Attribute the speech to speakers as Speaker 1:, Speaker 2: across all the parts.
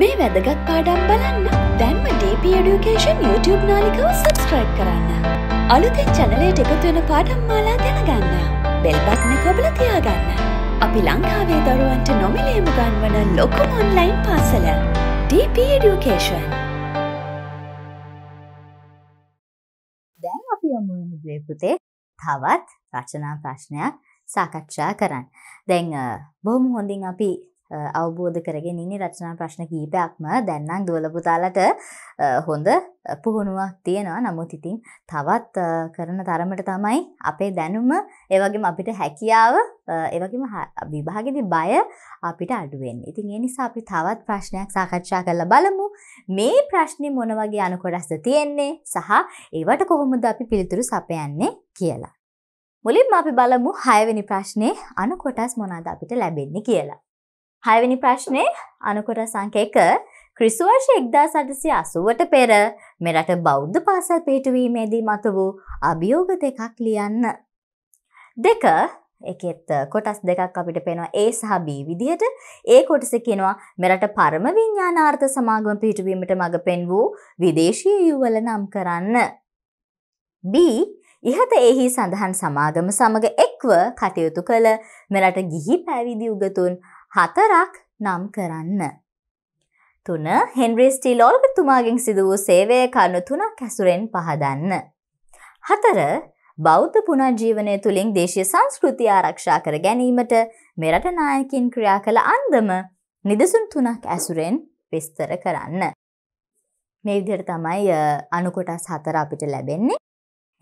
Speaker 1: මේ වැදගත් පාඩම් බලන්න දැන්ම DP Education YouTube නාලිකව සබස්ක්‍රයිබ් කරන්න. අලුතෙන් චැනලයට එකතුවෙන පාඩම් මාලා දැනගන්න. බෙල්බට්න කොබල තියාගන්න. අපි ලංකාවේ දරුවන්ට නොමිලේම ගන්වන ලොකුම ඔන්ලයින් පාසල. DP Education. දැන් අපි යමු වෙන දේපුතේ තවත් රචනා ප්‍රශ්නයක් සාකච්ඡා කරන්න. දැන් බොහොම හොඳින් අපි අවබෝධ කරගෙන ඉනි රචනා ප්‍රශ්න කීපයක්ම දැන්නම් දුවලපුතාලට හොඳ පුහුණුවක් තියෙනවා නමුත් ඉතින් තවත් කරන තරමට තමයි අපේ දැනුම ඒවගේම අපිට හැකියාව ඒවගේම විභාගෙදි බය අපිට අඩුවෙන් ඉතින් ඒ නිසා අපි තවත් ප්‍රශ්නයක් සාකච්ඡා කරලා බලමු මේ ප්‍රශ්නේ මොන වගේ අනුකොටස්ද තියෙන්නේ සහ ඒවට කොහොමද අපි පිළිතුරු සපයන්නේ කියලා මුලින්ම අපි බලමු හයවෙනි ප්‍රශ්නේ අනුකොටස් මොනවාද අපිට ලැබෙන්නේ කියලා හයවැනි ප්‍රශ්නය අනුකොට සංකයක ක්‍රිස්වර්ෂ එක්දාසටසි අසුවට පෙර මෙරට බෞද්ධ පාසල් පිහිටුවීමේදී මත වූ අභියෝග දෙකක් ලියන්න. දෙක එකෙත් කොටස් දෙකක් අපිට පෙනවා ඒ සහ බී විදිහට ඒ කොටස කෙනවා මෙරට පරම විඤ්ඥානාර්ථ සමාගම පිහිටුවීමට මඟ පෙන් වූ විදේශී යුවල නම් කරන්න. B ඉහත එහි සඳහන් සමාගම සමඟ එක්ව කටයුතු කළ මෙරට ගිහි පැවිදි උගතුන් හතරක් නම් කරන්න. තුන හෙන්රිස්ටි ලෝල්ගතුමාගෙන් සිදු වූ සේවය කරුණු තුනක් ඇසුරෙන් පහදන්න. හතර බෞද්ධ පුනජීවනය තුළින් දේශය සංස්කෘති ආරක්ෂා කර ගැනීමට මෙරට නායකින් ක්‍රියා කළ අන්දම නිදසුන් තුනක් ඇසුරෙන් විස්තර කරන්න. මේ විදිර තමයි අනුකොටස් හතර අපිට ලැබෙන්නේ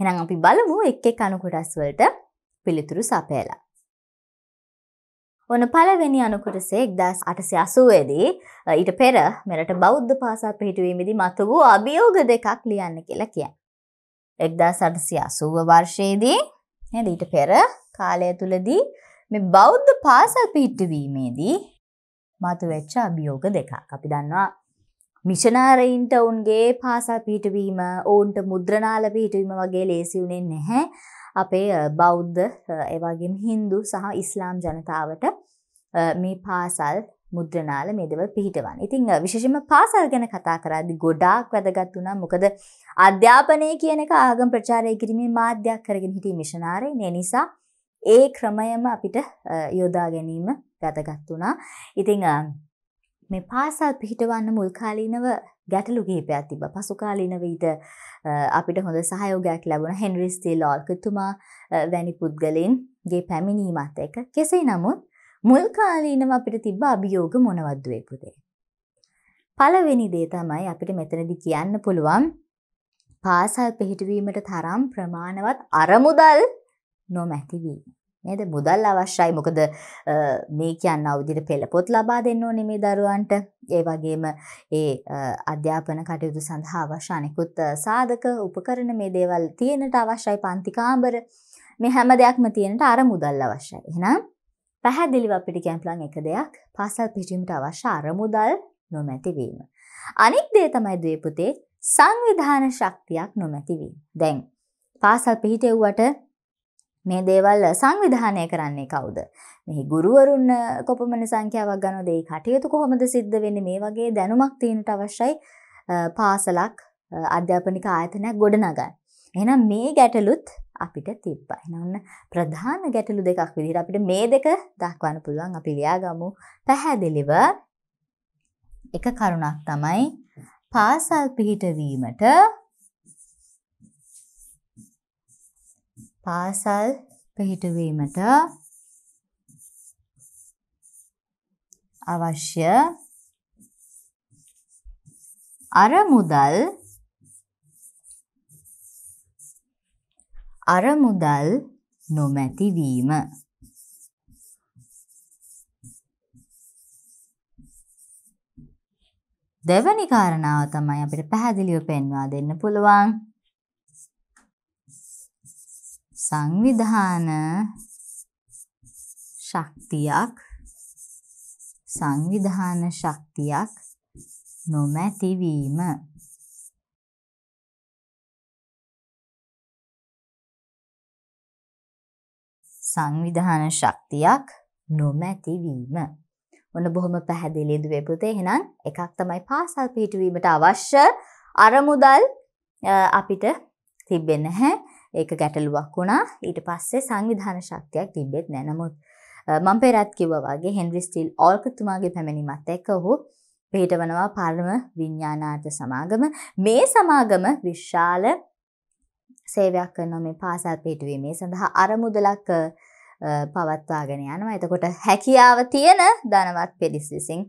Speaker 1: එනම් අපි බලමු එක් එක් අනුකොටස්වලට පිළිතුරු සපයලා. ඔන පළවෙනි අනුකුරසේ එක්දස් අටසි අසුවේදී ඊට පෙර මෙරට බෞද්ධ පාසල් පිහිටුවීමදි මතු වූ අභියෝග දෙකක් ලියන්න කියලා කියන්. එක්දා සටසි අසුව වර්ෂයේදී ඊට පෙර කාලය තුළදී මේ බෞද්ධ පාසල් පිහිට්ටවීමේදී මතුවෙච්ච අභියෝග දෙකක් අපි දන්නවා මිෂනාරයින්ට ඔවුන්ගේ පාසල් පිහිටවීම ඔවුන්ට මුද්‍රනාල පිහිටවීම වගේ ලේසිවුනේ නැහැ අපේ බෞද්ධ එවාගේම හින්දු සහ ඉස්ලාම් ජනතාවට මේ පාසල් මුද්‍රනාල මේදව පිහිටවන් ඉතිං විශෂම පාසල් ගැන කතා කරදි ගොඩාක් වැදගත් වුණා මොකද අධ්‍යාපනය කියනක ආගම් ප්‍රචාරය කිරීමේ මාධ්‍යයක් කරගෙන හිටි මිෂනාරය නය නිසා ඒ ක්‍රමයම අපිට යොදා ගැනීම වැදගත් වුණා ඉතිං මේ පාසල් පිහිටවන්න මුල්කාලීනව ගැටලු කිහිපයක් තිබ්බා. පසු කාලීනව ඊට අපිට හොඳ සහයෝගයක් ලැබුණ හෙන්රි ස්ටීලෝල්කතුමා වැනි පුද්ගලයින්ගේ පැමිණීමත් එක්ක. කෙසේ නමුත් මුල් කාලීනව අපිට තිබ්බ අභියෝග මොනවද වේ පුතේ? පළවෙනි දේ තමයි අපිට මෙතනදී කියන්න පුළුවන් පාසල් පිහිටුවීමට තරම් ප්‍රමාණවත් අරමුදල් නොමැති වීම. නේද මුදල් අවශ්‍යයි මොකද මේ කියන්න විදිහට පෙළපොත් ලබා දෙන්න ඕනේ මේ දරුවන්ට ඒ වගේම ඒ අධ්‍යාපන කටයුතු සඳහා අවශ්‍ය අනෙකුත් සාධක උපකරණ මේ දේවල් තියෙනට අවශ්‍යයි පන්ති කාමර මේ හැම දෙයක්ම තියෙනට අර මුදල් අවශ්‍යයි එහෙනම් පැහැදිලිව අපිට කියන්න පුළුවන් එක දෙයක් පාසල් පිටීමට අවශ්‍ය අර මුදල් නොමැති වීම අනිත් දේ තමයි දුවේ පුතේ සංවිධාන ශක්තියක් නොමැති වීම දැන් පාසල් පිටෙව්වට මේ දේවල් සංවිධානය කරන්නේ කවුද. මෙහි ගුරුවරුන්න කොපමණ සංඛ්‍යාවක් ගන්න දෙයි කටයුතු කොහොමද සිද්ධ වෙන්නේ මේ වගේ දැනුමක් තියෙනට අවශ්‍යයි පාසලක් අධ්‍යාපනික ආයතනයක් ගොඩනගන්න. එහෙනම් මේ ගැටලුත් අපිට තිබ්බා. එහෙනම් ප්‍රධාන ගැටලු දෙකක් විදිහට අපිට මේ දෙක දක්වන්න පුළුවන්. අපි ලියාගමු පැහැදිලිව. එක කරුණක් තමයි පාසල් පිහිටවීමට පාසල් පිහිටුවීමට අවශ්‍ය අරමුදල් අරමුදල් නොමැතිවීම දෙවැනි කාරණාව තමයි අපිට පැහැදිලිව පෙන්වා දෙන්න පුළුවන් සංවිධාන ශක්තියක් සංවිධාන ශක්තියක් නොමැතිවීම සංවිධාන ශක්තියක් නොමැතිවීම ඔන්න බොහොම පැහැදිලි දුවේ පුතේ එහෙනම් එකක් තමයි පාසල් පිටුවීමට අවශ්‍ය අරමුදල් අපිට තිබෙන්නේ නැහැ ඒක ගැටලුවක් වුණා ඊට පස්සේ සංවිධාන ශක්තියක් තිබෙත් නැනමුත් මම පෙරත් කිව්වා වගේ හෙන්රි ස්ටිල් ඕල්කතුමාගේ පැමිණීමත් එක්ක ඔහු පිහිටවනවා පාලම විඤ්ඤාණාර්ථ සමාගම මේ සමාගම විශාල සේවයක් කරනවා මේ පාසල් පිහිටුවීමේ සඳහා අරමුදලක් පවත්වාගෙන යනවා එතකොට හැකියාව තියෙන ධනවත් පිරිස විසින්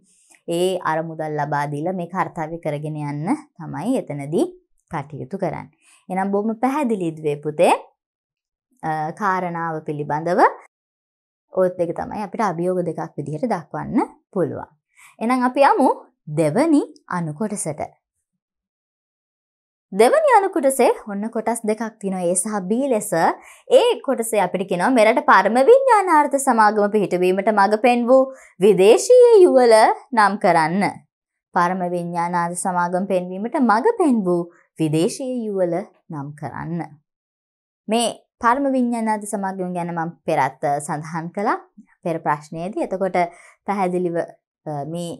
Speaker 1: ඒ අරමුදල් ලබා දීලා මේ කාර්යය කරගෙන යන්න තමයි එතනදී කටයුතු කරන්නේ එනම් බොම පැහැදිලිදවේ පුතේ කාරණාව පිළිබඳව ඕත් දෙක තමයි අපිට අභියෝග දෙකක් විදිහට දක්වන්න පුළුවන්. එනම් අපි අමු දෙවනි අනුකොටසට. දෙවනි අනුකොටසේ ඔන්න කොටස් දෙකක් තිනො ඒ සහ බී ලෙස ඒ කොටසේ අපිට කෙනව මෙරට පර්ම විඤ්ඥානාර්ථ සමාගම පිහිටවීමට මඟ පෙන් වූ විදේශීය යුවල නම් කරන්න. පරම විඤ්ඥානාද සමාගම් පෙන්වීමට මඟ පෙන් වූ විදේශීය යුවල නම් කරන්න. මේ පර්ම විඤ්ඥානාද සමගියුම් ගැන මම පෙරත් සඳහන් කළා පෙර ප්‍රශ්නයේදී එතකොට පැහැදිලිව මේ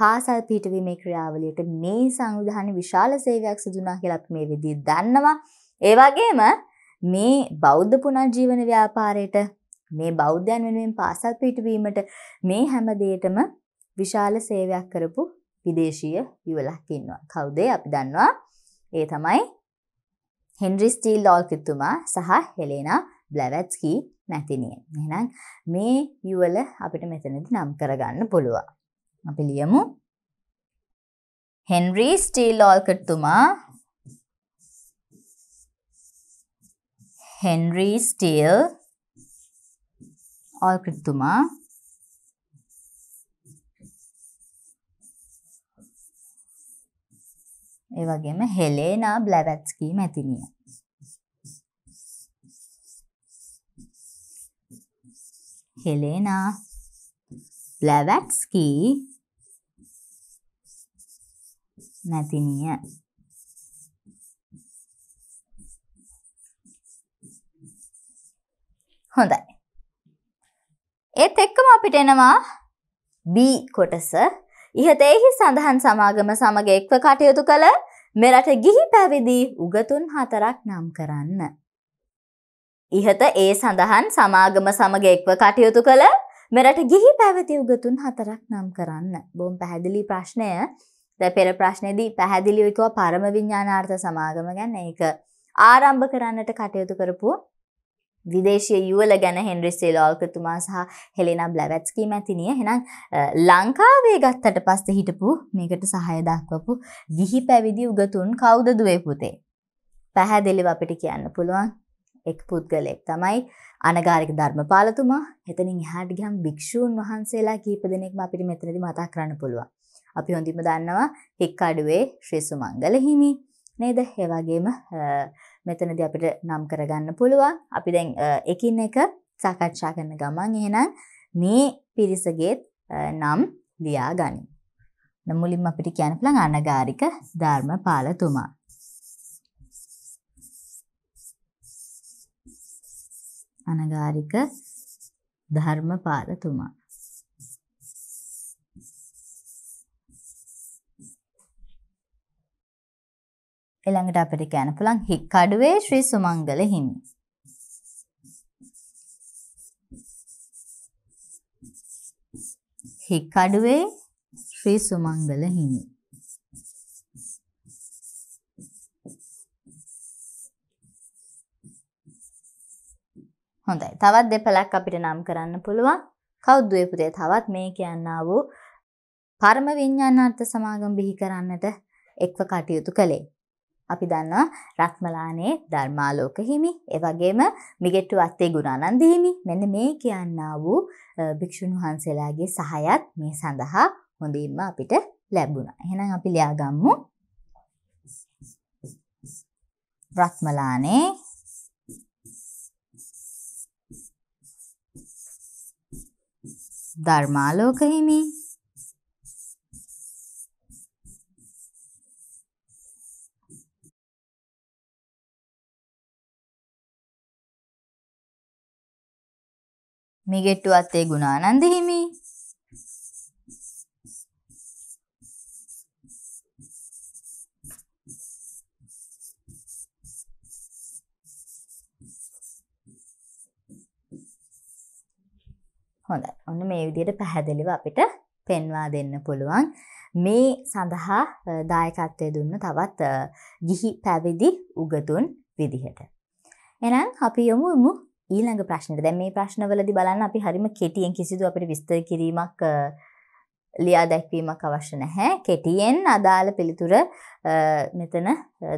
Speaker 1: පාසල් පිටවීමේ ක්‍රියාවලියට මේ සංවිධාන විශාල සේවයක් සිදුනා කියලා අපි මේ විදිහ දන්නවා. ඒ වගේම මේ බෞද්ධ පුනර්ජීවන ව්‍යාපාරයට මේ බෞද්ධයන් වෙනුවෙන් පාසල් පිටවීමට මේ හැම දෙයකම විශාල සේවයක් කරපු විදේශීය යුවලක් ඉන්නවා. කවුද? අපි දන්නවා. ඒ තමයි හෙන්රි ස්ටීල් ලෝල්කිතුමා සහ හෙලේනා බ්ලවැත්ස්කී මැතිනිය. එහෙනම් මේ යුවල අපිට මෙතනදි නම් කරගන්න පුළුවන්. අපි ලියමු හෙන්රි ස්ටීල් ලෝල්කට්තුමා හෙන්රි ස්ටීල් ඕල්කට්තුමා ඒ වගේම හෙලේනා බ්ලැවැට්ස්කී මැතිණිය. හෙලේනා බ්ලැවැට්ස්කී මැතිණිය. හොඳයි. ඒත් එක්කම අපිට එනවා B කොටස. ඉහතෙහි සඳහන් සමාගම සමග එක්ව කටයුතු කළ මෙරට ගිහි පැවිදි උගතුන් හතරක් නම් කරන්න. ඉහත ඒ සඳහන් සමාගම සමග එක්ව කටයුතු කළ මෙරට ගිහි පැවති උගතුන් හතරක් නම් කරන්න. බොම් පැහැදිලි ප්‍රශ්නය ද පෙර ප්‍රශ්නයේදී පැහැදිලිව කිව්වා පරම විඥානාර්ථ සමාගම ගැන ඒක ආරම්භ කරන්නට කටයුතු කරපු විදේශය යුවල ගැන හෙන්ඩ්‍රිස්සේ ලෝල්කතුමා සහ හෙලෙනා බ්ලවැත්ස්කී මැතිනිය හෙනම් ලංකාවේ ගත්තට පස්ස හිටපු මේකට සහයදක්වපු ගිහි පැවිදි උගතුන් කෞද දුවේ පුතේ. පැහැදිලිව අපිට කියන්න පුළුවන් එක් පුද්ගලෙක් තමයි අනගාරික ධර්මපාලතුමා එතනින් එහාට ගියම් භික්ෂූන් වහන්සේලා කීප දෙනෙක්ම අපිට මෙතනදි මතක් කරන්න පුළුවන්. අපි හොඳින්ම දන්නවා හික්කඩුවේ ශ්‍රී සුමංගල හිමි නේද? ඒ වගේම මෙතනද අපිට නම් කරගන්න පුළුවන් අපි දැන් එකින් එක සාකච්ඡා කරන ගමන් එහෙනම් මේ පිරිසගේත් නම් ලියා ගනි. මුලින්ම අපිට කියන්න පුළුවන් අනගාരിക ධර්මපාලතුමා. අනගාരിക ධර්මපාලතුමා ඊළඟට අපිට කියන්න පුළුවන් කඩුවේ ශ්‍රී සුමංගල හිමි. හික්කඩුවේ ශ්‍රී සුමංගල හිමි. හොඳයි. තවත් දෙපළක් අපිට නම් කරන්න පුළුවන්. කවුද පුතේ තවත් මේ කියන්නා වූ පරම විඤ්ඤාණාර්ථ සමාගම බිහි කරන්නට එක්ව කටයුතු කළේ. අපි දන්නවා රත්මලානේ ධර්මාලෝක හිමි, ඒ වගේම මිගෙට්ටු අත්තේ ගුණානන්ද හිමි. මෙන්න මේ කියන්නා වූ භික්ෂුන් වහන්සේලාගේ සහයත් මේ සඳහා හොඳින්ම අපිට ලැබුණා. එහෙනම් අපි ලියාගමු. රත්මලානේ ධර්මාලෝක හිමි මිගෙට්ටු අත්තේ ගුණානන්ද හිමි හොඳයි. ඔන්න මේ විදිහට පැහැදිලිව අපිට පෙන්වා දෙන්න පුළුවන්. මේ සඳහා දායකත්වය දුන්න තවත් ගිහි පැවිදි උගතුන් විදිහට. එහෙනම් අපි යමුමු ඊළඟ ප්‍රශ්නට දැන් මේ ප්‍රශ්නවලදී බලන්න අපි හරිම කෙටියෙන් කිසිදු අපිට විස්තර කිරීමක් ලියා දැක්වීමක් අවශ්‍ය නැහැ. කෙටියෙන් අදාළ පිළිතුර මෙතන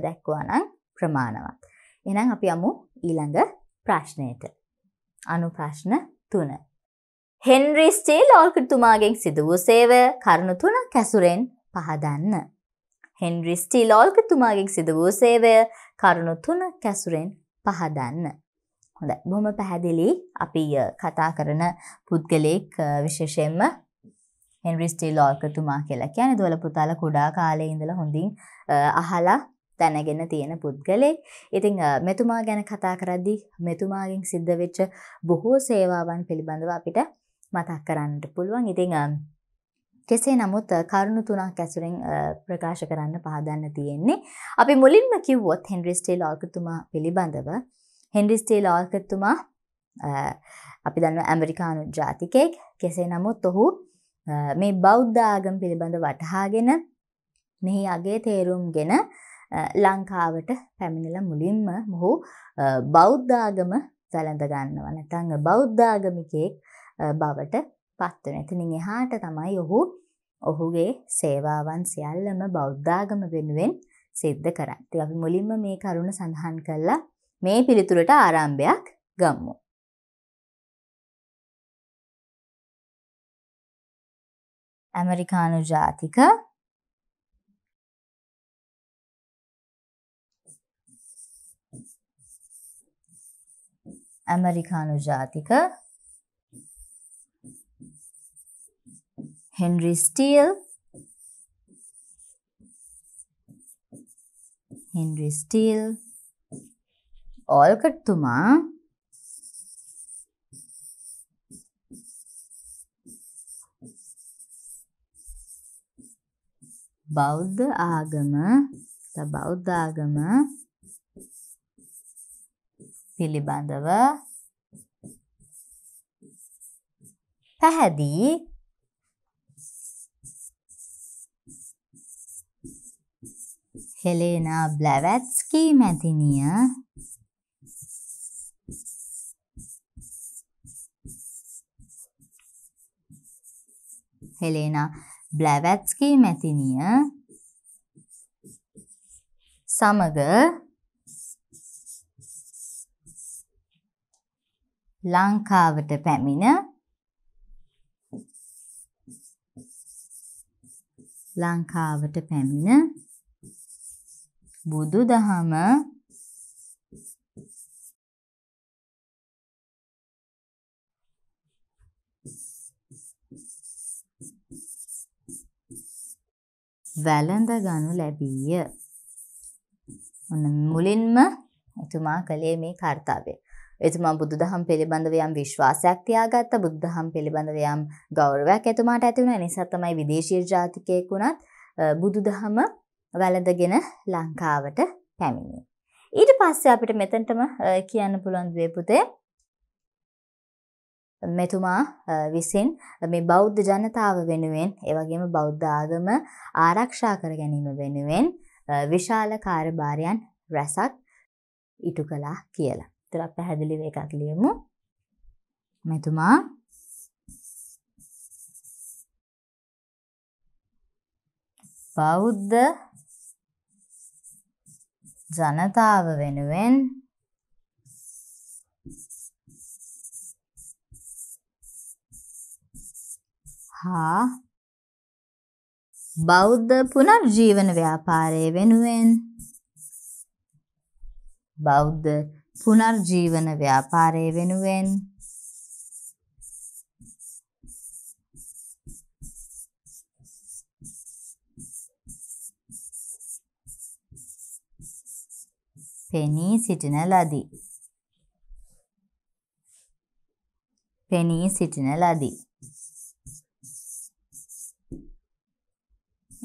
Speaker 1: දැක්වුවා නම් ප්‍රමාණවත්. එහෙනම් අපි යමු ඊළඟ ප්‍රශ්නයට. අනු ප්‍රශ්න 3. හෙන්රි ස්ටීල් ඕල්කට්තුමාගෙන් සිදු වූ සේවය කරුණු තුනක් ඇසුරෙන් පහදන්න. හෙන්රි ස්ටීල් ඕල්කට්තුමාගෙන් සිදු වූ සේවය කරුණු තුනක් ඇසුරෙන් පහදන්න. හොඳ බොහොම පැහැදිලි අපි කතා කරන පුද්ගලයෙක් විශේෂයෙන්ම හෙන්රි ස්ටිලෝල්කතුමා කියලා කියන්නේ දොළ පුතාලා කුඩා කාලේ ඉඳලා හොඳින් අහලා දැනගෙන තියෙන පුද්ගලෙක්. ඉතින් මෙතුමා ගැන කතා කරද්දී මෙතුමාගෙන් සිද්ධ වෙච්ච බොහෝ සේවාවන් පිළිබඳව අපිට මතක් කරන්නට පුළුවන්. ඉතින් කෙසේ නමුත් කරුණු තුනක් ඇසුරෙන් ප්‍රකාශ කරන්න පාදන්න තියෙන්නේ. අපි මුලින්ම කිව්වොත් හෙන්රි ස්ටිලෝල්කතුමා පිළිබඳව හෙන්ඩිස්ටේල් ආල්කත්තුමා e, අපි දන්න ඇමරිකානු ජාතිකයෙක් කෙසේ නමුත් ඔහු e, මේ බෞද්ධාගම් පිළිබඳ වටහාගෙන මෙහි අගේ තේරුම් ගෙන e, ලංකාවට පැමිණිල මුලින්ම මොහු බෞද්ධාගම වැළඳගන්නව නැතං බෞද්ධාගමිකයෙක් බවට පත්වන ඇතිනින් එහාට තමයි ඔහු ඔහුගේ සේවාවන් සියල්ලම බෞද්ධාගම වෙනුවෙන් සිද්ධ කරන්න. අපි මුලින්ම මේ කරුණ සඳහන් කල්ලා මේ පිළිතුරට ආරම්භයක් ගම්මු.
Speaker 2: ඇමරිකානු ජාතික
Speaker 1: ඇමරිකානු ජාතික හෙන්රි ස්ටීල් හෙන්රි ස්ටීල් ඕල්කට්තුමා බෞද්ධ ආගම බෞද්ධ ආගම පිළිබඳව පැහැදී හෙලේනා බ්ලැවැත්ස්කී මැතිනිය හෙලේනා බ්ලැවැත්ස්කී මැතිනිය සමග ලංකාවට පැමිණ ලංකාවට පැමිණ බුදු දහම වැළඳ ගනු ලැබීය. ඔන්න මුලින්ම එතුමා කළේ මේ කාර්යය. එතුමා බුදුදහම් පිළිබඳව යම් විශ්වාසයක් තියාගත්ත බුදුදහම් පිළිබඳව යම් ගෞරවයක් එතුමාට ඇති වුණා. නිසා තමයි විදේශීය ජාතිකයෙක් වුණත් බුදුදහම වැළඳගෙන ලංකාවට පැමිණියේ. ඊට පස්සේ අපිට මෙතනටම කියන්න පුළුවන් දුවේ පුතේ මෙතුමා විසින් මේ බෞද්ධ ජනතාව වෙනුවෙන් එවගේම බෞද්ධ ආගම ආරක්ෂා කර ගැනීම වෙනුවෙන් විශාල කාර්යභාරයන් රැසක් ඉටු කළා කියලා. ඒතර පැහැදිලිව එකක් ලියමු. මෙතුමා බෞද්ධ ජනතාව වෙනුවෙන් හා බෞද්ධ පුනර්ජීවන ව්‍යාපාරය වෙනුවෙන් බෞද්ධ පුනර්ජීවන ව්‍යාපාරය වෙනුවෙන් පෙනී සිටින ලදී. පෙනී සිටින ලදී.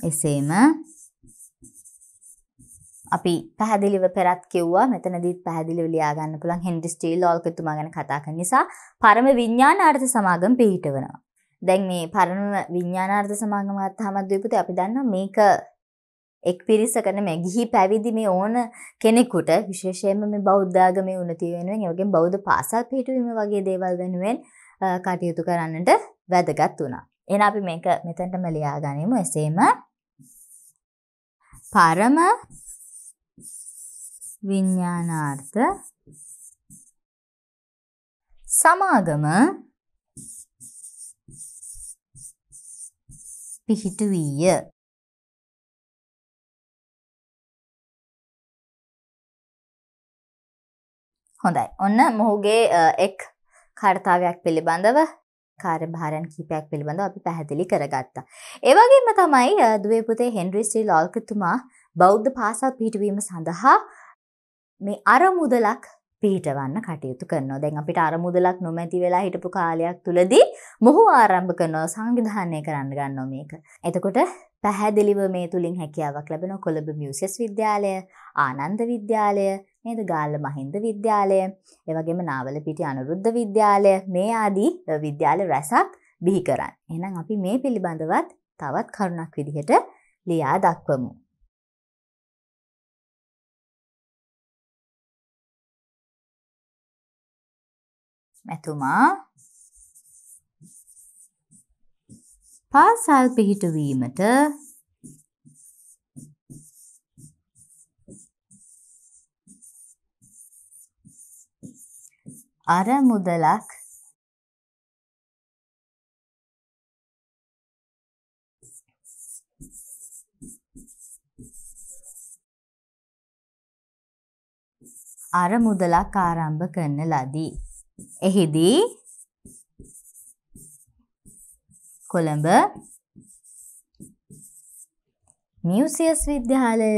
Speaker 1: එසේම අපි පැහැදිලිව පෙරත් කිව්වා මෙතනදීත් පැහැදිලිව ලියා ගන්න පුළුවන් හෙන්රි ස්ටීල් ඕල්කතුමා ගැන කතා කරන නිසා පරම විඥානාර්ථ සමාගම් පිහිටවනවා. දැන් මේ පරම විඥානාර්ථ සමාගම ගත්තාම දීපුතේ අපි දන්නවා මේක එක් පිරිසක නෙමෙයි ගිහි පැවිදි මේ ඕන කෙනෙකුට විශේෂයෙන්ම මේ බෞද්ධ ආගමේ උන්නතිය වෙනුවෙන් ඒ වගේම බෞද්ධ පාසල් පිහිටවීම වගේ දේවල් වෙනුවෙන් කටයුතු කරන්නට වැදගත් වුණා. එහෙනම් අපි මේක මෙතනටම ලියා ගනිමු. එසේම පරම විඥානාර්ථ
Speaker 2: සමාගම පිහිටු වීය.
Speaker 1: හොඳයි. ඔන්න මොහුගේ එක් කාර්යතාවයක් පිළිබඳව කාර්භාරන් කීපයක් පිළිබඳ අපි පැහැදිලි කරගත්තා. ඒවගේම තමයි දුවපුතේ හෙන්ඩ්‍රිස්ටී ලෝල්කතුමා බෞද්ධ පාසල් පිටවීම සඳහා මේ අරමුදලක් පීටවන්න කටයුතු කරනවා දැන් අපිට අරමුදලක් නොමැති වෙලා හිටපු කාලයක් තුළදී මොහු ආරම්භ කරනව සංවිධානය කරන්න ගන්න මේක. එතකොට පැහැදිලිව මේ තුළින් හැකියාවක් ලැබෙන කොළඹ මියසිස් විද්‍යාලය ආනන්ද විද්‍යාලය නේද ගාල්ල මහින්ද විද්‍යාලය එවගේම නාවලපිටි අනුරුද්ධ විද්‍යාලය මේ ආදී විද්‍යාල රැසක් බිහි කරන්න. එහෙනම් අපි මේ පිළිබඳවත් තවත් කරුණක් විදිහට ලියා
Speaker 2: දක්වමු. මෙතුමා
Speaker 1: පාසල් පිහිටුවීමට අර මුදලක් අර මුදලක් ආරම්භ කරන ලදී. එහිදී කොළඹ මියුසියස් විද්‍යාලය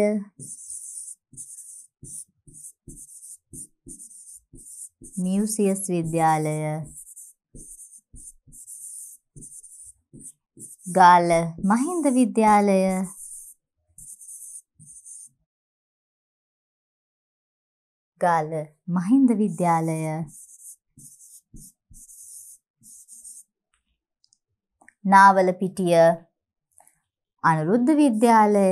Speaker 1: මියුසියස් විද්‍යාලය ගාල්ල මහින්ද විද්‍යාලය ගාල්ල මහින්ද විද්‍යාලය නාවල පිටිය අනුරුද්ධ විද්‍යාලය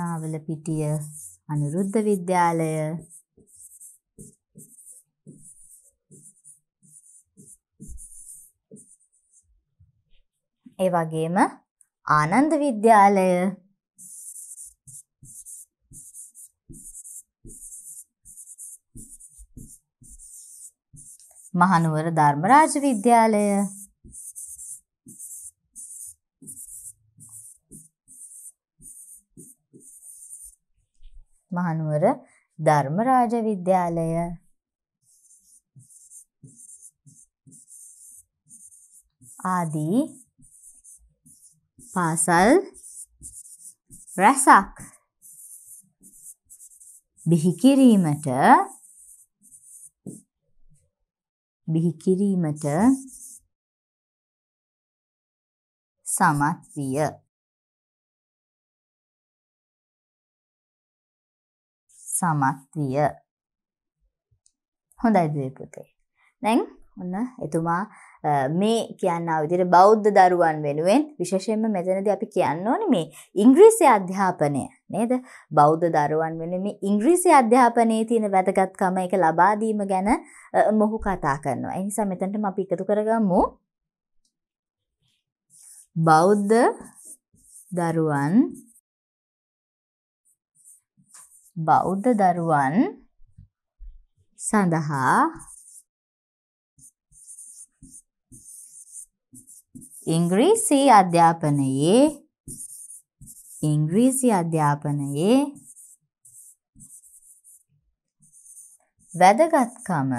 Speaker 1: නාවල පිටිය අනුරුද්ධ විද්‍යාලය ඒ වගේම ආනන්ද විද්‍යාලය මහනුවර ධර්මරාජ විද්‍යාලය මහනුවර ධර්මරාජ විද්‍යාලය ආදී පාසල් රැසක් බිහි කිරීමට
Speaker 2: බිහි කිරීමට සමත් විය
Speaker 1: සමත් විය. හොඳයි දුවේ පුතේ. දැන් ඔන්න එතුමා මේ කියන්න විදිහට බෞද්ධ දරුවන් වෙනුවෙන් විශේෂයෙන්ම මෙතනදී අපි කියන්න ඕනේ මේ ඉංග්‍රීසි අධ්‍යාපනය නේද බෞද්ධ දරුවන් වෙනුවෙන් මේ ඉංග්‍රීසි අධ්‍යාපනයේ තියෙන වැදගත්කම ඒක ලබා දීම ගැන මොහු කතා කරනවා. ඒ නිසා මෙතනටම අපි එකතු කරගමු බෞද්ධ දරුවන් බෞද්ධ දරුවන් සඳහා ඉංග්‍රීසි අධ්‍යාපනයේ ඉංග්‍රීසි අධ්‍යාපනයේ වැදගත්කම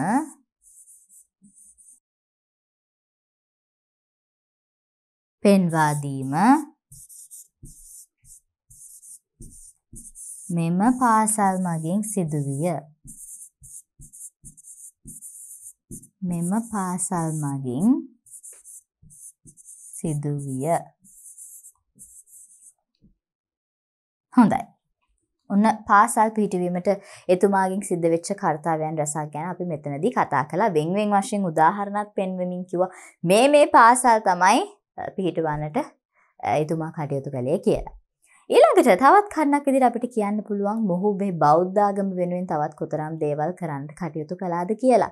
Speaker 1: පෙන්වා දීම මෙම පාසල් මගින් සිදුවිය. මෙම පාසල් මගින් සිදුවිය. හොඳයි. ඔන්න පාසල් පිහිටවීමට එතුමාගෙන් සිද්ධ වෙච්ච කාර්යයන් රසක් ගැන අපි මෙතනදී කතා කළා. වෙන්වෙන් වශයෙන් උදාහරණත් පෙන්වමින් කිව්වා මේ මේ පාසල් තමයි පිහිටවන්නට එතුමා කටයුතු කළේ කියලා. ඊළඟට තවත් කන්නක් විදිහට අපිට කියන්න පුළුවන් මොහු මේ බෞද්ධාගම වෙනුවෙන් තවත් කොතරම් දේවල් කරන්න කටයුතු කළාද කියලා.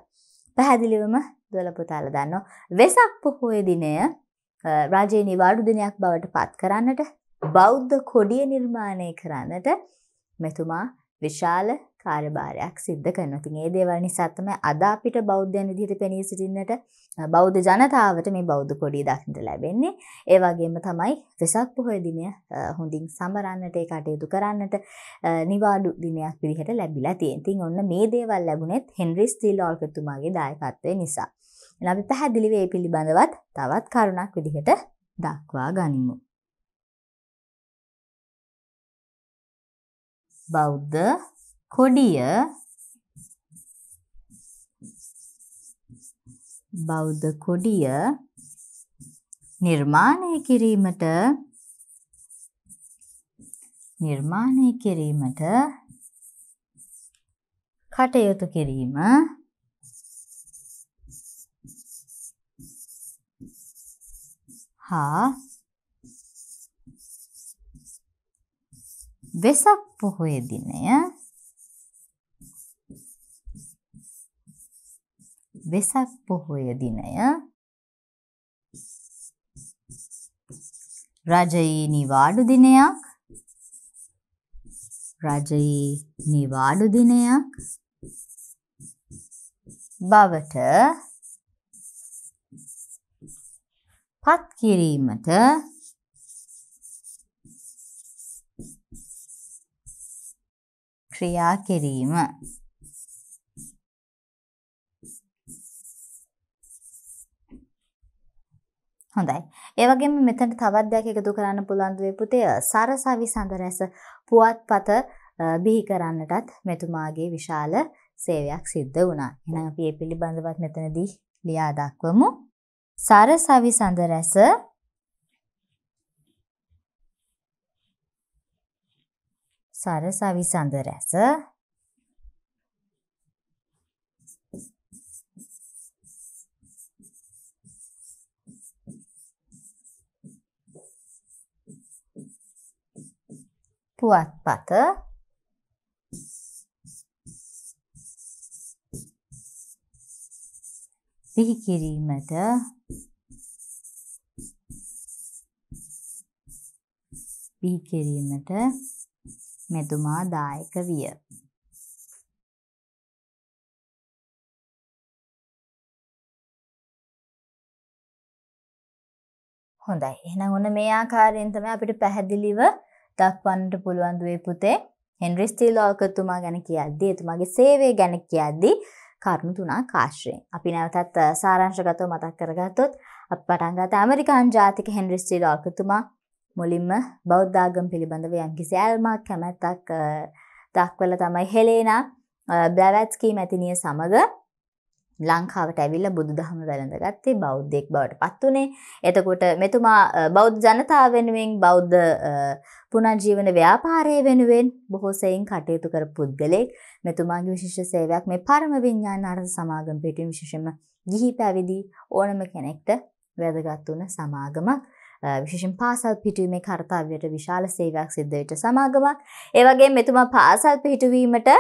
Speaker 1: පැහැදිලිවම දොළපොතාල දන්නවා වෙසක් පොහොය දිනය රාජයේ නිවාඩු දිනයක් බවට පත් කරන්නට බෞද්ධ කොඩිය නිර්මාණය කරන්නට මෙතුමා විශාල කාර්යභාරයක් සිද්ධ කරනවා. ඉතින් ඒ දේවල් නිසා තමයි අද අපිට බෞද්ධයන් විදිහට පෙනී සිටින්නට බෞද්ධ ජනතාවට මේ බෞද්ධ කොඩිය දක්නට ලැබෙන්නේ. ඒ වගේම තමයි වෙසක් පොහොය දිනය හොඳින් සමරන්නට ඒ කටයුතු කරන්නට නිවාඩු දිනයක් විදිහට ලැබිලා තියෙන. ඉතින් ඔන්න මේ දේවල් ලැබුණෙත් හෙන්රි ස්ටීල් ඕල්කතුමාගේ දායකත්වය නිසා. එහෙනම් අපි පැහැදිලිව මේ පිළිබඳවත් තවත් කරුණක් විදිහට දක්වා ගනිමු. බෞද්ධ කොඩිය බෞද්ධ කොඩිය නිර්මාණය කිරීමට නිර්මාණය කිරීමට කටයුතු කිරීම හා වෙසක් පොහොය දිනය වෙසක් පොහොය දිනය රජයේ නිවාඩු දිනයක් රජයේ නිවාඩු දිනයක් බවට පත් කිරීමට
Speaker 2: ක්‍රියා කිරීම
Speaker 1: හොඳයි. ඒ වගේම මෙතන තවත් දෙයක් එකතු කරන්න පුළුවන් දුවේ පුතේ සරසවි සඳ රැස පුවත්පත බිහි කරන්නටත් මෙතුමාගේ විශාල සේවයක් සිද්ධ වුණා. එහෙනම් අපි මේ පිළිබඳවත් මෙතනදී ලියා දක්වමු. සරසවි සඳ රැස සරසවි සඳ රැස පුවත්පත බිහි කිරීමට බිහි කිරීමට
Speaker 2: මෙතුමා දායක විය.
Speaker 1: හොඳයි. එහෙනම් ඔන්න මේ ආකාරයෙන් තමයි අපිට පැහැදිලිව දක්වන්නට පුළුවන් දුවේ පුතේ හෙන්රි ස්ටිලෝකතුමා ගැන කියද්දී එතුමාගේ සේවය ගැන කියද්දී කරුණු තුනක් ආශ්‍රයෙන්. අපි නැවතත් සාරාංශගතව මතක් කරගත්තොත් අප පටන් ගත්ත ඇමරිකානු ජාතික හෙන්රි ස්ටිලෝකතුමා මුලින්ම බෞද්ධාගම පිළිබඳව යම්කිසි ඇල්මක් කැමැත්තක් දක්වල තමයි හෙලේනා බ්ලවැත්ස්කී මැතිනිය සමඟ ලංකාවට ඇවිල්ල බුදුදහම වැළඳගත්තේ බෞද්ධෙක් බවට පත් වනේ එතකොට මෙතුමා බෞද්ධ ජනතාව වෙනුවෙන් බෞද්ධ පුනර්ජීවන ව්‍යාපාරය වෙනුවෙන් බොහෝ සෙයින් කටයුතු කර පුද්ගලෙක් මෙතුමාගේ විශේෂ සේවයක් මේ පරම විඥාන අර්ථ සමාගම පිටින් විශේෂයෙන්ම ගිහි පැවිදි ඕනම කෙනෙක්ට වැදගත් වුණ සමාගමක්. විශේෂෙන් පාසල් පිටුවීමේ කර්තව්‍යයට විශාල සේවයක් සිද්ධ වෙච්ච සමාගමක්. ඒ වගේම මෙතුමා පාසල් පිටුවීමට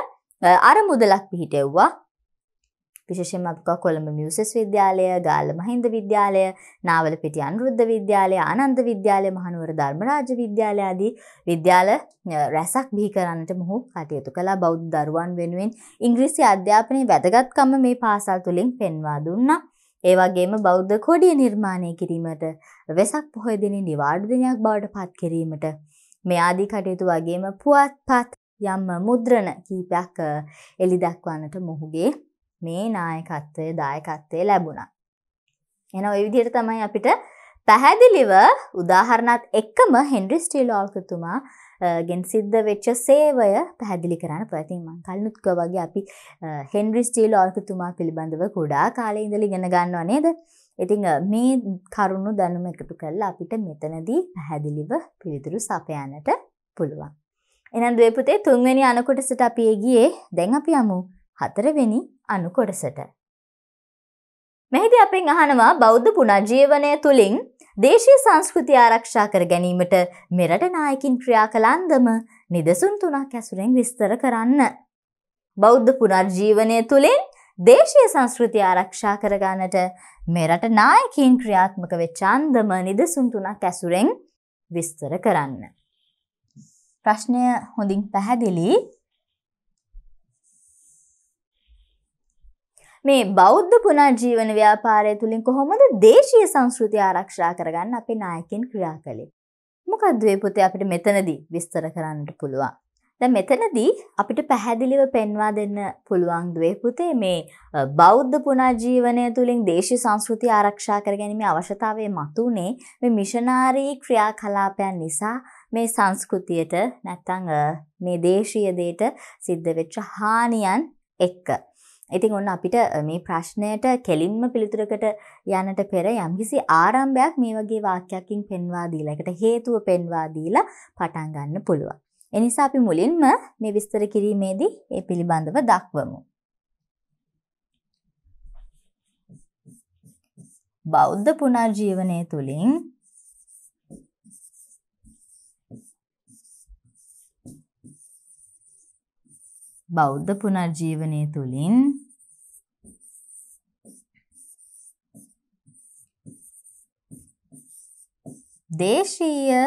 Speaker 1: අර මුදලක් පිහිටෙව්වා. විශේෂයෙන්ම අපි කව කොළඹ මියුසස් විද්‍යාලය, ගාල්ල මහින්ද විද්‍යාලය, නාවලපිටිය අනුරුද්ධ විද්‍යාලය, ආනන්ද විද්‍යාලය, මහනුවර ධර්මරාජ විද්‍යාලය ආදී විද්‍යාල රැසක් බිහි කරන්නට මොහු කටයුතු කළා. බෞද්ධ දරුවන් වෙනුවෙන් ඉංග්‍රීසි අධ්‍යාපනයේ වැදගත්කම මේ පාසල් තුලින් පෙන්වා දුන්නා. ඒ වගේම බෞද්ධ කොඩිය නිර්මාණය කිරීමට වෙසක් පොහොය දිනේ නිවාඩු දිනයක් බවට පත් කිරීමට මේ ආදී කටයුතු වගේම පුවත්පත් යම් මුද්‍රණ කීපයක් එලි දක්වන්නට මොහුගේ මේ නායකත්වය දායකත්වය ලැබුණා. එන ඔය විදිහට තමයි අපිට පැහැදිලිව උදාහරණත් එක්කම හෙන්ඩ්‍රි ස්ටිලෝල්කතුමා ගෙන් සිද්ධ වෙච්ච සේවය පැහැදිලි කරන්න ප්‍රතින් මං කල්නුත්ක වගේ අපි හෙන්ඩ්‍රි ස්ටිලෝල්කතුමා පිළිබඳව කුඩා කාලේ ඉඳලි ගෙන ගන්නවා නේද. ඉතිං මේ කරුණු දැනුම එකතු කරලා අපිට මෙතනදී පැහැදිලිව පිළිතුරු සපයන්නට පුළුවන්. එනන් දවපතේ තුන්වැනි අනකොට සිට අපියගියේ දැන් අපි අමු හතරවෙනි අනු කොටසට. මෙහිදී අපෙන් අහනවා බෞද්ධ පුනර්ජීවනය තුළින් දේශීය සංස්කෘතිය ආරක්ෂා කර ගැනීමට මෙරට නායකින් ක්‍රියා කළන්දම නිදසුන් තුනක් ඇසුරෙන් විස්තර කරන්න. බෞද්ධ පුනර්ජීවනය තුළින් දේශීය සංස්කෘතිය ආරක්ෂා කරගන්නට මෙරට නායකින් ක්‍රියාත්මක වෙච්චාන්දම නිදසුන් තුනක් ඇසුරෙන් විස්තර කරන්න. ප්‍රශ්නය හොඳින් පැහැදිලි මේ බෞද්ධ පුනර්ජීවන ව්‍යාපාරය තුළින් කොහොමද දේශීය සංස්කෘතිය ආරක්ෂා කරගන්න අපේ නායකින් ක්‍රියා කළේ. මොකක්ද මේ පුතේ අපිට මෙතනදී විස්තර කරන්නට පුළුවන්. දැන් මෙතනදී අපිට පැහැදිලිව පෙන්වා දෙන්න පුළුවන් දුවේ පුතේ මේ බෞද්ධ පුනර්ජීවනය තුළින් දේශීය සංස්කෘතිය ආරක්ෂා කරගැනීමේ අවශ්‍යතාවය මතුනේ මේ මිෂනාරී ක්‍රියාකලාපයන් නිසා මේ සංස්කෘතියට නැත්තං මේ දේශීය දේට සිද්ධ වෙච්ච හානියන් එක්ක. ඉතින් ඔන්න අපිට මේ ප්‍රශ්නයට කෙලින්ම පිළිතුරකට යන්නට පෙර යම්කිසි ආරම්භයක් මේ වගේ වාක්‍යයකින් පෙන්වා දීලා ඒකට හේතුව පෙන්වා දීලා පටන් ගන්න පුළුවන්. ඒ නිසා අපි මුලින්ම මේ විස්තර කිරීමේදී ඒ පිළිබඳව දක්වමු. බෞද්ධ පුනර්ජීවනයේ තුලින් බෞද්ධ පුනර්ජීවනය තුළින් දේශීය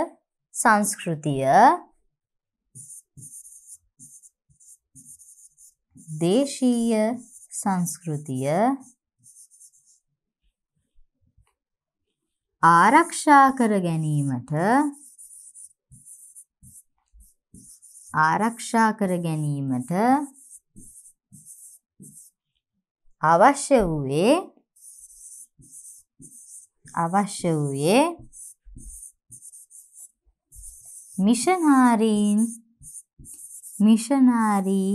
Speaker 1: සංස්කෘතිය දේශීය සංස්කෘතිය ආරක්ෂා කර ගැනීමට ආරක්ෂා කර ගැනීමට අවශ්‍ය වූයේ අවශ්‍ය වූයේ මිෂනාරීන් මිෂනාරී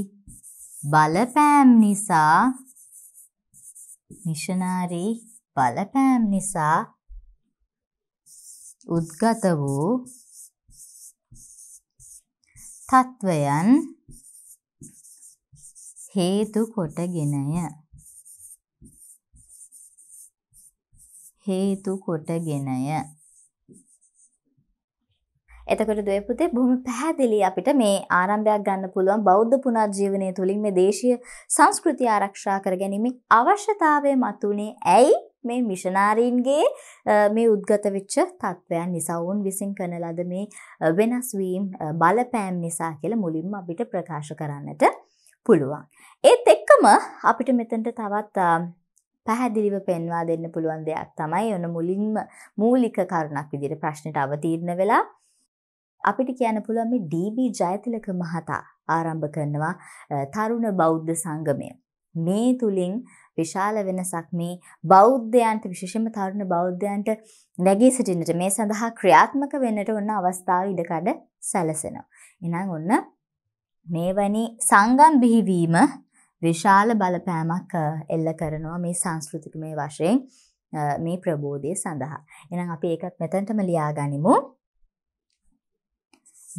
Speaker 1: බලපෑම් නිසා මිෂනාරී බලපෑම් නිසා උද්ගත වූ තත්වයන් හේතු කොටගෙනය හේතු කොටගෙනය එතකොට දුවේ පුතේ බොහොම පැහැදිලි අපිට මේ ආරම්භයක් ගන්න පුළුවන් බෞද්ධ පුනර්ජීවනය තුලින් මේ දේශීය සංස්කෘතිය ආරක්ෂා කර ගැනීම අවශ්‍යතාවය මතුනේ ඇයි මේ මිෂනාරීන්ගේ මේ උද්ගත වෙච්ච තත්ත්වයන් නිසා වුන් විසින් කරන ලද මේ වෙනස් වීම බලපෑම් නිසා කියලා මුලින්ම අපිට ප්‍රකාශ කරන්නට පුළුවන්. ඒත් එක්කම අපිට මෙතනට තවත් පැහැදිලිව පෙන්වා දෙන්න පුළුවන් දෙයක් තමයි ඔන මුලින්ම මූලික කරුණක් විදිහට ප්‍රශ්නෙට අවතීර්ණ වෙලා අපිට කියන්න පුළුවන් මේ ඩී.බී. ජයතිලක මහතා ආරම්භ කරනවා තරුණ බෞද්ධ සංගමය. මේ තුලින් විශාල වෙනසක් මේ බෞද්ධයන්ට විශේෂයෙන්ම තරුණ බෞද්ධයන්ට නැගී සිටින්නට මේ සඳහා ක්‍රියාත්මක වෙන්නට ඔන්න අවස්ථාව ඉඩකඩ සැලසෙනවා. එහෙනම් ඔන්න මේවැනි සංගම් බිහිවීම විශාල බලපෑමක් එල්ල කරනවා මේ සංස්කෘතිකමය වශයෙන් මේ ප්‍රබෝධය සඳහා. එහෙනම් අපි ඒකත් මෙතනටම ලියාගනිමු.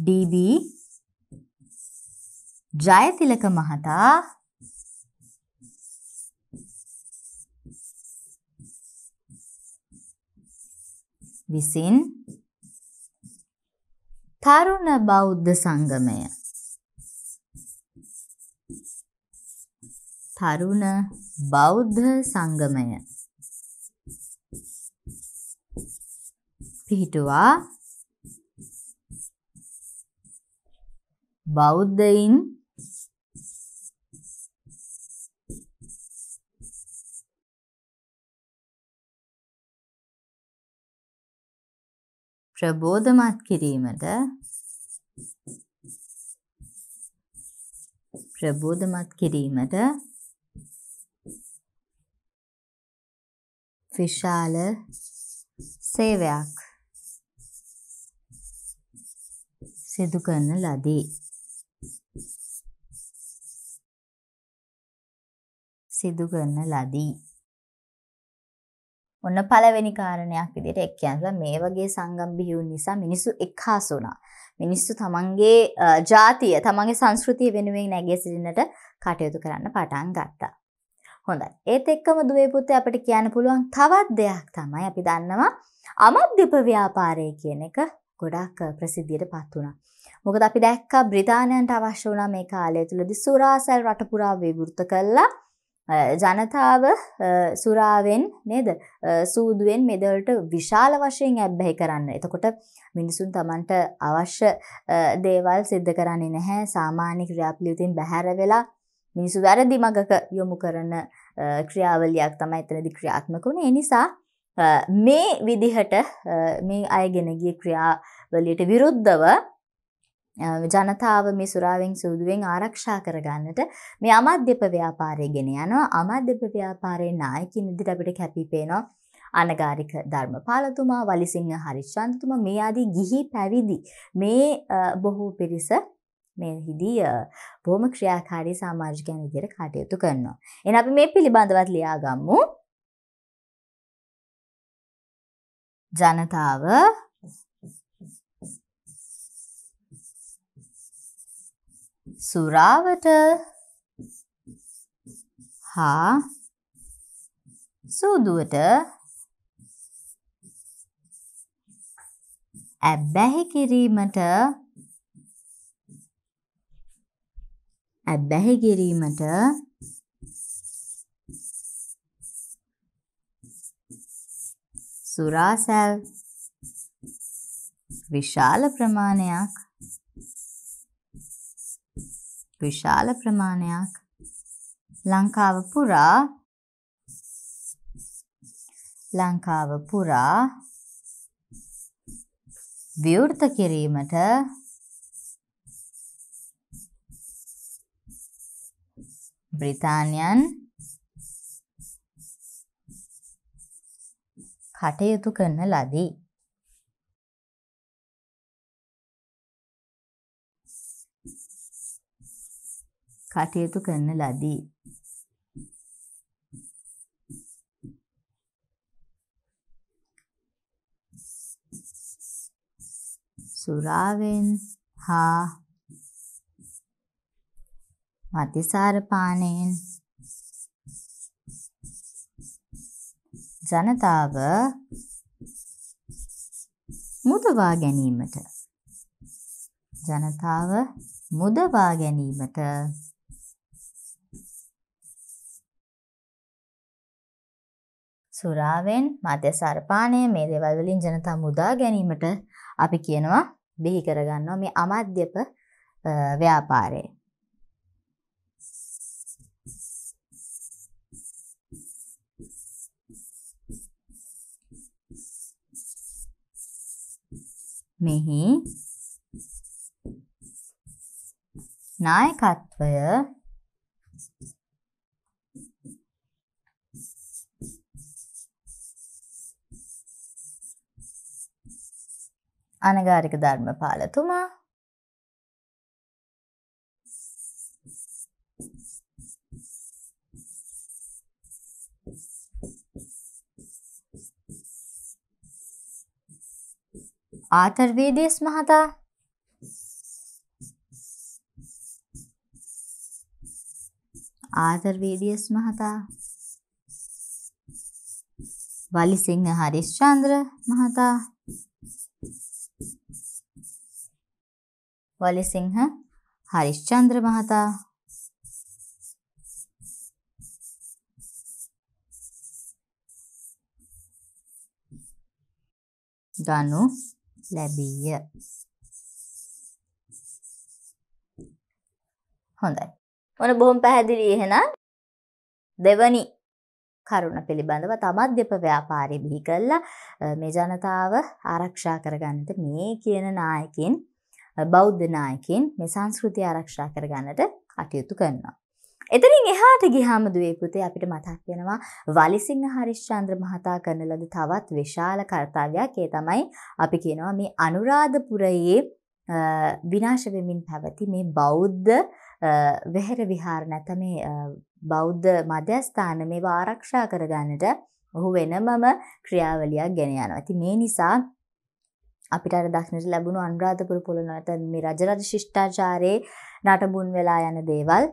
Speaker 1: DB ජයතිලක මහතා විසින් තරුණ බෞද්ධ සංගමය තරුණ බෞද්ධ සංගමය පිහිටුවා බෞද්ධයින් ප්‍රබෝධමත් කිරීමට ප්‍රබෝධමත් කිරීමට විශාල සේවයක් සිදු කරන ලදී. සිදු කරන ලදී. ඔන්න පළවෙනි කාරණයක් විදිහට එක්කයන්ලා මේ වගේ සංගම් බිහිවුන් නිසා මිනිස්සු එක්හාසු වුණා. මිනිස්සු තමන්ගේ ජාතිය, තමන්ගේ සංස්කෘතිය වෙනුවෙන් නැගී සිටින්නට කටයුතු කරන්න පටන් ගත්තා. හොඳයි. ඒත් එක්කම දුවේ පුතේ අපිට කියන්න පුළුවන් තවත් දෙයක් තමයි අපි දන්නවා අමද්දීප ව්‍යාපාරය කියන එක ගොඩක් ප්‍රසිද්ධියට පත් වුණා. මොකද අපි දැක්කා බ්‍රිතාන්‍යයන්ට අවශ්‍ය වුණා මේ කාලය තුලදී සුරාසැල් රට පුරා විවෘත කළා. ජනතාව සුරාවෙන් නේද සූදුවෙන් මෙදවලට විශාල වශයෙන් ඇබ්බැහි කරන්න. එතකොට මිනිසුන් තමන්ට අවශ්‍ය දේවල් සිද්ධ කරන්නේ නැහැ. සාමාන්‍ය ක්‍රියාපලියුතින් බැහැර වෙලා මිනිසු වැරදි මගක යොමු කරන ක්‍රියාවලියක් තමයි එතනදී ක්‍රියාත්මක වුනේ. ඒ නිසා මේ විදිහට මේ අයගෙන ගිය ක්‍රියාවලියට විරුද්ධව ජනතාව මේ සුරාවෙන් සූදුවෙන් ආරක්ෂා කරගන්නට මේ අමාධ්‍යප ව්‍යාපාරය ගෙන යනවා අමාධ්‍යප ව්‍යාපාරයේ නායකින් ඉදිරියට අපිට කැපී පේනවා අනගාരിക ධර්මපාලතුමා වලිසිංහ හරිචන්දතුමා මේ ආදී ගිහි පැවිදි මේ බොහෝ පිරිස මේහිදී බොහොම ක්‍රියාකාරී සමාජිකයන් විදිහට කටයුතු කරනවා එහෙනම් අපි මේ පිළිබඳවත් ලියාගමු ජනතාව සුරාවට හා සූදුවට ඇබ්බැහි කිරීමට ඇබ්බැහි කිරීමට සුරාසැල් විශාල ප්‍රමාණයක් විශාල ප්‍රමාණයක් ලංකාව පුරා ලංකාව පුරා විවෘත කිරීමට බ්‍රිතාන්‍යයන් කටයුතු කරන ලදී. කටයුතු කරන ලදී. සුරාවෙන් හා මතිසාර පානයෙන් ජනතාව මුදවා ගැනීමට ජනතාව මුදවා ගැනීමට සුරාවෙන් මධ්‍යසාරපානය මේ දෙවල් වලින් ජනතා මුදා ගැනීමට අපි කියනවා බිහි කරගන්නවා මේ අමධ්‍යප ව්‍යාපාරය. මෙහි නායකත්වය
Speaker 2: අනගාරික ධර්මපාලතුමා
Speaker 1: ආතර් වීදේස් මහතා ආතර් වීදේස් මහතා වලිසිංහ හරිශ්චන්ද්‍ර මහතා වලිසිංහ හරිශ්චන්ද්‍ර මහතා ගනු ලැබීය. හොඳයි. ඔන බොහොම පැහැදිලි එහෙනම් දෙවනි කරුණ පිළිබඳව තමද්‍යප ව්‍යාපාරය බිහි කළා මේ ජනතාව ආරක්ෂා කරගන්නට මේ කියන නායකින් බෞද්ධ නායකින් මේ සංස්කෘතිය ආරක්ෂා කරගන්නට කටයුතු කරනවා. එතනින් එහාට ගිහාම දුවේ පුතේ අපිට මතක් වෙනවා වලිසිංහ හරිශ්චන්ද්‍ර මහතා කරන ලද තවත් විශාල කාර්යයක් ඒ තමයි අපි කියනවා මේ අනුරාධපුරයේ විනාශ වෙමින් පැවති මේ බෞද්ධ වෙහෙර විහාර නැත්නම් මේ බෞද්ධ මධ්‍යස්ථාන මේවා ආරක්ෂා කරගන්නට ඔහු වෙනමම ක්‍රියාවලියක් ගෙන යනවා. ඉතින් මේ නිසා අපිට අර දක්නට ලැබුණු අනුරාධපුර පොළොන ඇත මේ රජරජ ශිෂ්ඨාචාරයේ නටබුන් වෙලා යන දේවල්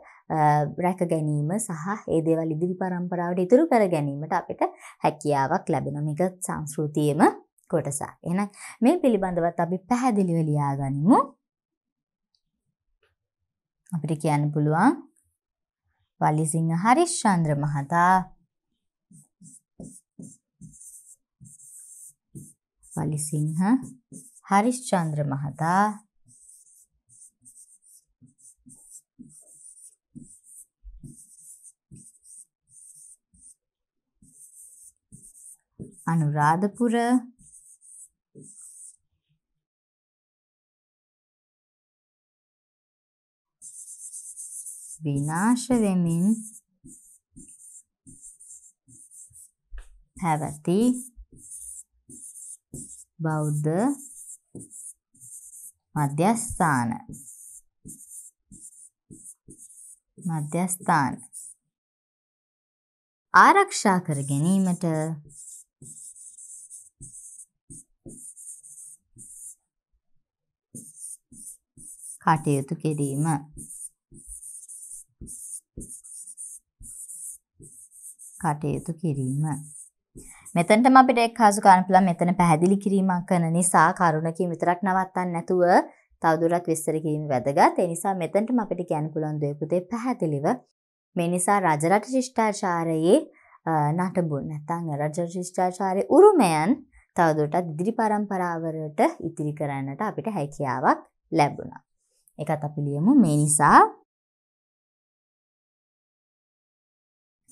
Speaker 1: රැක ගැනීම සහ ඒ දේවල් ඉදිරි පරම්පරාවට ඉතුරු කර ගැනීමට අපිට හැකියාවක් ලැබෙන මේක සංස්කෘතියම කොටස. එහෙනම් මේ පිළිබඳවත් අපි පැහැදිලිව ලියාගනිමු. අපිට කියන්න පුළුවන් වලිසිංහ හරිශ්චන්ද්‍ර මහතා පලිසිංහ හරිස්චන්ද්‍ර මහතා අනුරාධපුර විනාශ වෙමින් පැවති බෞද්ධ මධ්‍යස්ථාන මධ්‍යස්ථාන ආරක්ෂා කර ගැනීමට කටයුතු කිරීම කටයුතු කිරීම මෙතනටම අපිට එක්හසු කරන්න පුළුවන් මෙතන පැහැදිලි කිරීමක් කරන නිසා කරුණකින් විතරක් නවත්තන්න නැතුව තවදුරටත් විස්තර කිරීම වැදගත්. ඒ නිසා මෙතනටම අපිට කියන්න පුළුවන් දේ පුතේ පැහැදිලිව මේ නිසා රජරට ශිෂ්ටාචාරයේ නටබුන් නැත්නම් රජරට ශිෂ්ටාචාරයේ උරුමයන් තවදුරටත් ඉදිරි පරම්පරාවලට ඉතිරි කරන්නට අපිට හැකියාවක් ලැබුණා. ඒකත් අපි ලියමු මේ නිසා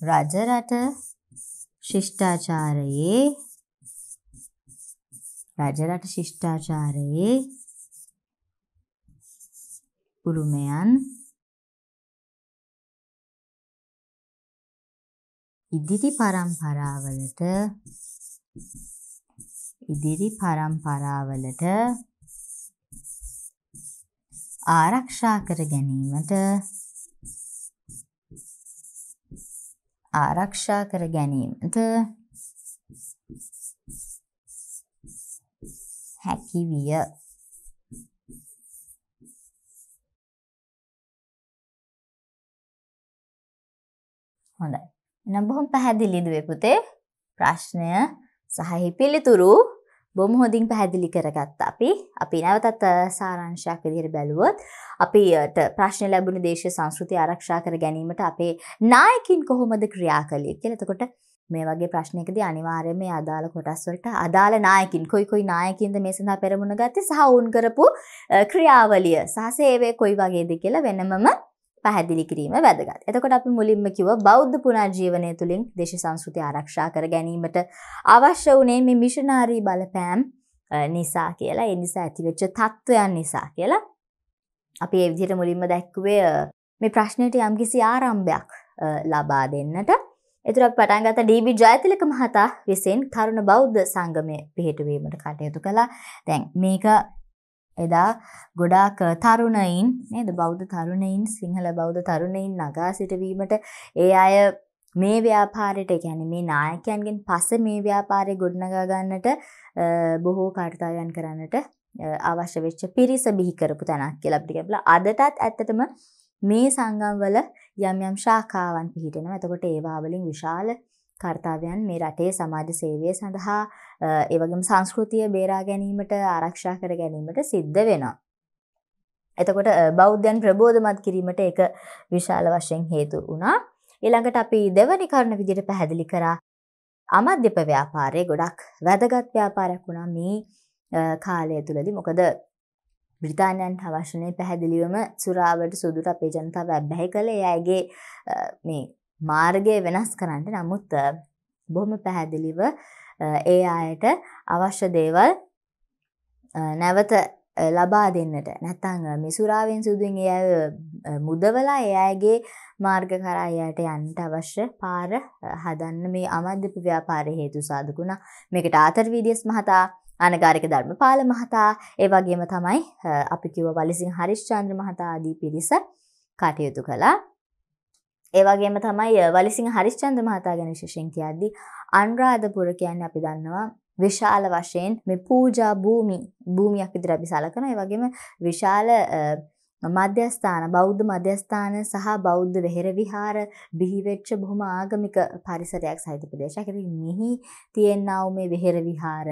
Speaker 2: රජරට
Speaker 1: ශිෂ්ඨාචාරයේ රජරට ශිෂ්ඨාචාරයේ උරුමයන් ඉදිරි පරම්පරාවලට ඉදිරි පරම්පරාවලට ආරක්ෂා කර ගැනීමට ආරක්ෂා කර ගැනීමද
Speaker 2: හැකි විය.
Speaker 1: හොඳයි. එහෙනම් බොහොම පැහැදිලිද පුතේ? ප්‍රශ්නය සහ පිළිතුරු බොම හොඳින් පැහැදිලි කරගත්ත අපි අපි නැවතත් සාරංශයක් විදිහට බැලුවොත් අපිට ප්‍රශ්න ලැබුණ දේශ සංස්කෘති ආරක්ෂා කර ගැනීමට අපේ නායකින් කොහොමද ක්‍රියා කළේ කියලා එතකොට මේ වගේ ප්‍රශ්නයකදී අනිවාර්යයෙන්ම මේ අදාළ කොටස් වලට අදාළ නායකින් කොයි කොයි නායකින්ද මේ සඳහා පෙරමුණ ගත්තේ සහ වුන් කරපු ක්‍රියාවලිය සහ සේවය කොයි වගේද කියලා වෙනමම පැහැදිලි කිරීම වැදගත්. එතකොට අපි මුලින්ම කිව බෞද්ධ පුනාජීවනය තුළින් දේශ සංස්කෘති ආරක්ෂා කර ගැනීමට අවශ්‍ය වනේ මේ මිෂනාරී බලපෑම් නිසා කියලා එනිසා ඇතිවෙච්ච තත්ත්වයන් නිසා කියලා අපි එවිදිට මුලින්ම දැක්වේ මේ ප්‍රශ්නයට යම්කිසි ආරම්භයක් ලබා දෙන්නට එතුරක් පටන්ගත ඩීබි ජයතිලක මහතා විසින් තරුණ බෞද්ධ සංගමය පිහිටුවීමට කටයුතු කළා දැන් මේක එදා ගොඩාක් තරුණයින් නේද බෞද්ධ තරුණයින් සිංහල බෞද්ධ තරුණයින් නගා සිටවීමට ඒ අය මේ ව්‍යාපාරයට ගැන මේ නායකයන්ගෙන් පස්ස මේ ව්‍යාපාරය ගොඩනගා ගන්නට බොහෝ කාර්තාගයන් කරන්නට අවශ්‍ය වෙච්ච පිරිස බිහි කරපු තැනක් කියලා අපිට කියපලා අදටත් ඇත්තටම මේ සංගම්වල යම් යම් ශාඛාවන් පිහිටෙනවා. එතකොට ඒවා වලින් විශාල කාර්තාවයන් මේ රටේ සමාජ සේවය සඳහා ඒ වගේම සංස්කෘතිය බේරා ගැනීමට ආරක්ෂා කර ගැනීමට සිද්ධ වෙනවා. එතකොට බෞද්ධයන් ප්‍රබෝධමත් කිරීමට ඒක විශාල වශයෙන් හේතු වුණා. ඊළඟට අපි දෙවනි කරුණ විදිහට පැහැදිලි කරා අමධ්‍යප ව්‍යාපාරය ගොඩක් වැදගත් ව්‍යාපාරයක් වුණා මේ කාලය තුළදී. මොකද බ්‍රිතාන්‍යයන් අවශ්‍යනේ පැහැදිලිවම සුරාවට සුදුට අපේ ජනතාව ඇබ්බැහි කළේ ඇගේ මේ මාර්ගය වෙනස් කරන්න නමුත් බොහොම පැහැදිලිව ඒ අයට අවශ්‍ය දේවල් නැවත ලබා දෙන්නට නැත්තං මිසුරාවෙන් සුදුන් එය මුදවලා එයාගේ මාර්ග කරායට යන්ට අවශ්‍ය පාර හදන්න මේ අමධ්‍යප ව්‍යාපාර හේතු සාධකුණ මේකට ආතර් වීදියස් මහතා අනගාරික ධර්ම පාල මහතා ඒ වගේම තමයි අපි කිව වලිසින් හරිශ්චාන්ද්‍ර මහතා ආදී පිරිස කටයුතු කලා ඒවගේම තමයි වලිසිං හරිශ්චන්ද මහතා ගැන විශේෂෙන් කියද්දි අනුරාධපුර කියන්නේ අපි දන්නවා විශාල වශයෙන් මේ පූජා භූමි භූමියක් විදිහට අපි සලකන ඒ වගේම විශාල මධ්‍යස්ථාන බෞද්ධ මධ්‍යස්ථාන සහ බෞද්ධ වෙහෙර විහාර බිහිවෙච්ච බොහොම ආගමික පරිසරයක් සහිත ප්‍රදේශයක්. ඒ මෙහි තියෙනා මේ වෙහෙර විහාර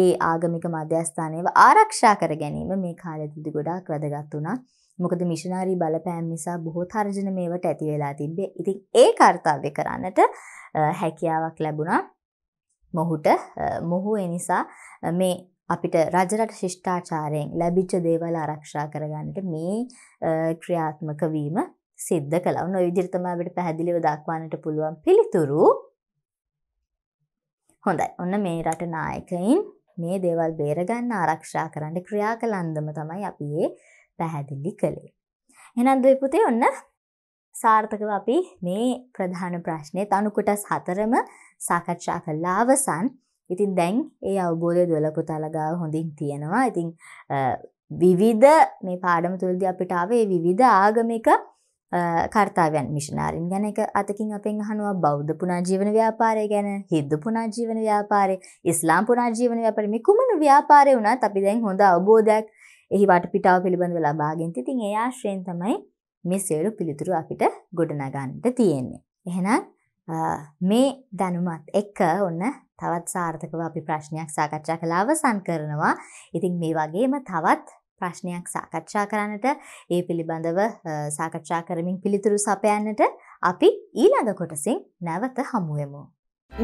Speaker 1: ඒ ආගමික මධ්‍යස්ථාන ආරක්ෂා කර ගැනීම මේ කාලෙදී ගොඩාක් වැදගත් වුණා. මොකද මිෂනාරී බලපෑම් නිසා බොහෝ තර්ජන මේවට ඇති වෙලා තිබ්බේ ඉතින් ඒ කර්තාව්‍ය කරන්නට හැකියාවක් ලැබුණා මොහුට මොහු එනිසා මේ අපිට රජරට ශිෂ්ඨාචාරයෙන් ලැබිච්ච දේවල් ආරක්ෂා කරගන්නට මේ ක්‍රියාත්මක වීම සිද්ධ කළා. ඔන්න ඔය විදිහට තමයි අපිට පැහැදිලිව දක්වන්නට පුළුවන් පිළිතුරු. හොඳයි. ඔන්න මේ රට නායකයින් මේ දේවල් බේරගන්න ආරක්ෂා කරන්න ක්‍රියා කළ අන්දම තමයි අපි මේ පැහැදිලි කළේ. එහෙනම් දුවේ පුතේ ඔන්න සාර්ථකව අපි මේ ප්‍රධාන ප්‍රශ්නේ තනු කොටස් හතරම සාකච්ඡා කළා අවසන්. ඉතින් දැන් ඒ අවබෝධය දොළ පුතාලා ගාව හොඳින් තියෙනවා. ඉතින් විවිධ මේ පාඩම තුළදී අපිට ආවේ විවිධ ආගමික කර්තාවයන් මිෂනාරින් ගැන එක අතකින් අපෙන් අහනවා බෞද්ධ පුනාජීවන ව්‍යාපාරය ගැන හිද්දු පුනාජීවන ව්‍යාපාරය ඉස්ලාම් පුනාජීවන ව්‍යාපාරය මේ කුමන ව්‍යාපාරය වුණත් අපි දැන් හොඳ අවබෝධයක් එහි වටපිටාව පිළිබඳව ලබාගෙන ඉතින් ඒ ආශ්‍රයෙන් තමයි මේ සියලු පිළිතුරු අපිට ගොඩනගන්නට තියෙන්නේ. එහෙනම් මේ දැනුමත් එක්ක ඔන්න තවත් සාර්ථකව අපි ප්‍රශ්නයක් සාකච්ඡා කළා අවසන් කරනවා. ඉතින් මේ වගේම තවත් ප්‍රශ්නයක් සාකච්ඡා කරන්නට ඒ පිළිබඳව සාකච්ඡා කරමින් පිළිතුරු සපයන්නට අපි ඊළඟ කොටසින් නැවත හමුුවමු.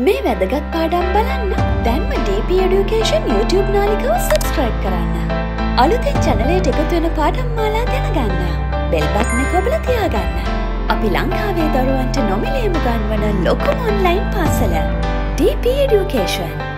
Speaker 1: මේ වැදගත් පාඩම් බලන්න දැන්ම DP Education YouTube නාලිකව සබස්ක්‍රයිබ් කරන්න. අලුතෙන් චැනලයට එකතු වෙන පාඩම් මාලා දැනගන්න. බෙල්බත්න කොබල තියාගන්න. අපි ලංකාවේ දරුවන්ට නොමිලේම ගන්වන ලොකුම ඔන්ලයින් පාසල. DP Education.